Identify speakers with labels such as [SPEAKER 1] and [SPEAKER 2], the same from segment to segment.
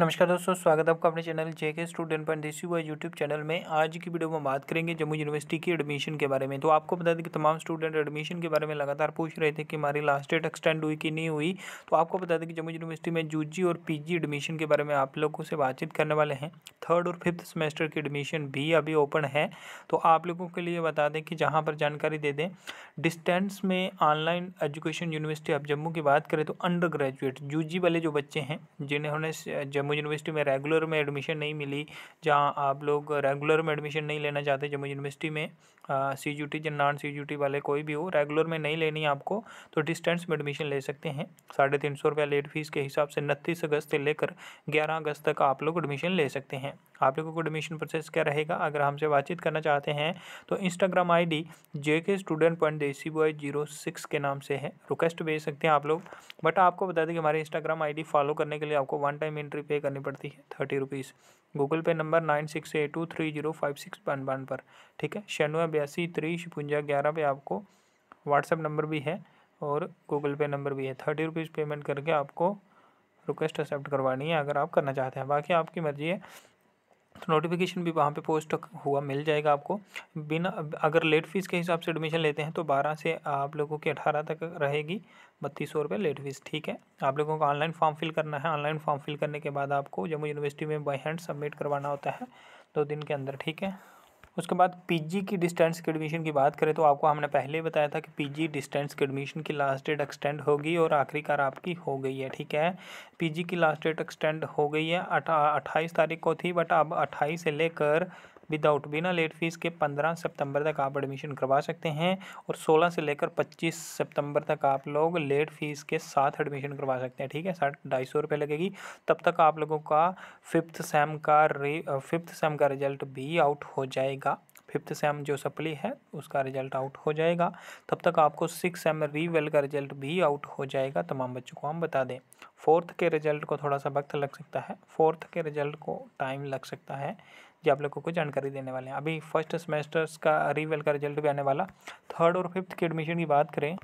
[SPEAKER 1] नमस्कार दोस्तों स्वागत है आपका अपने चैनल जे के स्टूडेंट पर देसी हुआ यूट्यूब चैनल में आज की वीडियो में बात करेंगे जम्मू यूनिवर्सिटी की एडमिशन के बारे में तो आपको बता दें कि तमाम स्टूडेंट एडमिशन के बारे में लगातार पूछ रहे थे कि हमारी लास्ट डेट एक्सटेंड हुई कि नहीं हुई तो आपको बता दें कि जम्मू यूनिवर्सिटी में यू और पी एडमिशन के बारे में आप लोगों से बातचीत करने वाले हैं थर्ड और फिफ्थ सेमेस्टर की एडमिशन भी अभी ओपन है तो आप लोगों के लिए बता दें कि जहाँ पर जानकारी दे दें डिस्टेंस में ऑनलाइन एजुकेशन यूनिवर्सिटी आप जम्मू की बात करें तो अंडर ग्रेजुएट यू वाले जो बच्चे हैं जिन्होंने जम्मू यूनिवर्सिटी में रेगुलर में एडमिशन नहीं मिली जहाँ आप लोग रेगुलर में एडमिशन नहीं लेना चाहते जम्मू यूनिवर्सिटी में सी यू टी या नॉन सी यू टी वाले कोई भी हो रेगुलर में नहीं लेनी आपको तो डिस्टेंस में एडमिशन ले सकते हैं साढ़े तीन सौ रुपया लेट फीस के हिसाब से उनतीस अगस्त से लेकर ग्यारह अगस्त तक आप लोग एडमिशन ले सकते हैं आप लोगों को एडमिशन प्रोसेस क्या रहेगा अगर हमसे बातचीत करना चाहते हैं तो Instagram I D J K student point desi boy zero six के नाम से है रिक्वेस्ट भेज सकते हैं आप लोग बट आपको बता दें कि हमारे इंस्टाग्राम आई डी फॉलो करने के लिए आपको वन टाइम एंट्री पे करनी पड़ती है thirty rupees Google pay number nine six eight two three zero five six one one पर ठीक है छियानवे बयासी त्री छपुंजा ग्यारह पे आपको व्हाट्सअप नंबर भी है और गूगल पे नंबर भी है थर्टी रुपीज़ पेमेंट करके आपको रिक्वेस्ट एक्सेप्ट करवानी है अगर आप करना चाहते हैं बाकी आपकी मर्ज़ी है तो नोटिफिकेशन भी वहाँ पे पोस्ट हुआ मिल जाएगा आपको बिना अगर लेट फीस के हिसाब से एडमिशन लेते हैं तो बारह से आप लोगों की अठारह तक रहेगी बत्तीस सौ रुपये लेट फीस ठीक है आप लोगों को ऑनलाइन फॉर्म फिल करना है ऑनलाइन फॉर्म फिल करने के बाद आपको जम्मू यूनिवर्सिटी में बाई हैंड सबमिट करवाना होता है दो दिन के अंदर ठीक है उसके बाद पीजी की डिस्टेंस के एडमिशन की बात करें तो आपको हमने पहले बताया था कि पीजी डिस्टेंस के एडमिशन की लास्ट डेट एक्सटेंड होगी और कार आपकी हो गई है ठीक है पीजी की लास्ट डेट एक्सटेंड हो गई है अट्ठाईस तारीख को थी बट अब अट्ठाईस से लेकर विदाउट बिना लेट फीस के पंद्रह सितंबर तक आप एडमिशन करवा सकते हैं और सोलह से लेकर पच्चीस सितंबर तक आप लोग लेट फीस के साथ एडमिशन करवा सकते हैं ठीक है साठ ढाई सौ रुपये लगेगी तब तक आप लोगों का फिफ्थ सेम का फिफ्थ सेम का रिजल्ट भी आउट हो जाएगा फिफ्थ सेम जो सप्ली है उसका रिजल्ट आउट हो जाएगा तब तक आपको सिक्स सेम रीवेल का रिजल्ट भी आउट हो जाएगा तमाम बच्चों को हम बता दें फोर्थ के रिजल्ट को थोड़ा सा वक्त लग सकता है फोर्थ के रिजल्ट को टाइम लग सकता है जी आप लोगों को जानकारी देने वाले हैं अभी फर्स्ट सेमेस्टर्स का रीवेल का रिजल्ट भी आने वाला थर्ड और फिफ्थ की एडमिशन की बात करें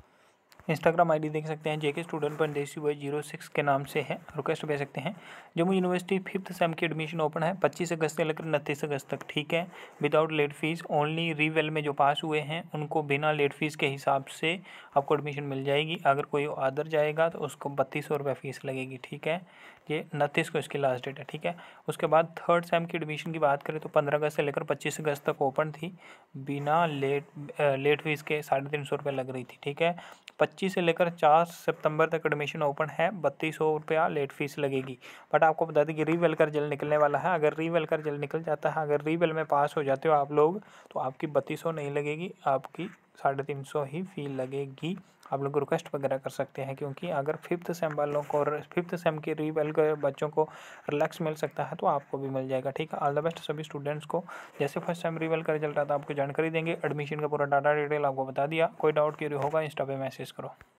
[SPEAKER 1] इंस्टाग्राम आईडी देख सकते हैं जेके स्टूडेंट पर पंडेसी हुए जीरो सिक्स के नाम से है रिक्वेस्ट भेज सकते हैं जम्मू यूनिवर्सिटी फिफ्थ सेम की एडमिशन ओपन है पच्चीस अगस्त से लेकर उनतीस अगस्त तक ठीक है without late fees only reval में जो पास हुए हैं उनको बिना लेट फीस के हिसाब से आपको एडमिशन मिल जाएगी अगर कोई आदर जाएगा तो उसको बत्तीस सौ रुपये फीस लगेगी ठीक है ये उनतीस को इसकी लास्ट डेट है ठीक है उसके बाद थर्ड सेम की एडमिशन की बात करें तो पंद्रह अगस्त से लेकर पच्चीस अगस्त तक ओपन थी बिना लेट लेट फीस के साढ़े तीन सौ रुपये लग रही थी ठीक है पच्चीस पच्चीस से लेकर चार सितंबर तक एडमिशन ओपन है बत्तीस सौ रुपया लेट फीस लगेगी बट आपको बता दें कि रीवेल का रिजल्ट निकलने वाला है अगर रीवेल का रिजल्ट निकल जाता है अगर रीवेल में पास हो जाते हो आप लोग तो आपकी बत्तीस सौ नहीं लगेगी आपकी साढ़े तीन सौ ही फ़ी लगेगी आप लोग रिक्वेस्ट वगैरह कर सकते हैं क्योंकि अगर फिफ्थ सेम वालों को फिफ्थ सेम के रीवेल के बच्चों को रिलैक्स मिल सकता है तो आपको भी मिल जाएगा ठीक है ऑल द बेस्ट सभी स्टूडेंट्स को जैसे फर्स्ट सेम रीवेल का रिजल्ट आता है आपको जानकारी देंगे एडमिशन का पूरा डाटा डिटेल आपको बता दिया कोई डाउट क्यों होगा इंस्टा पर मैसेज करो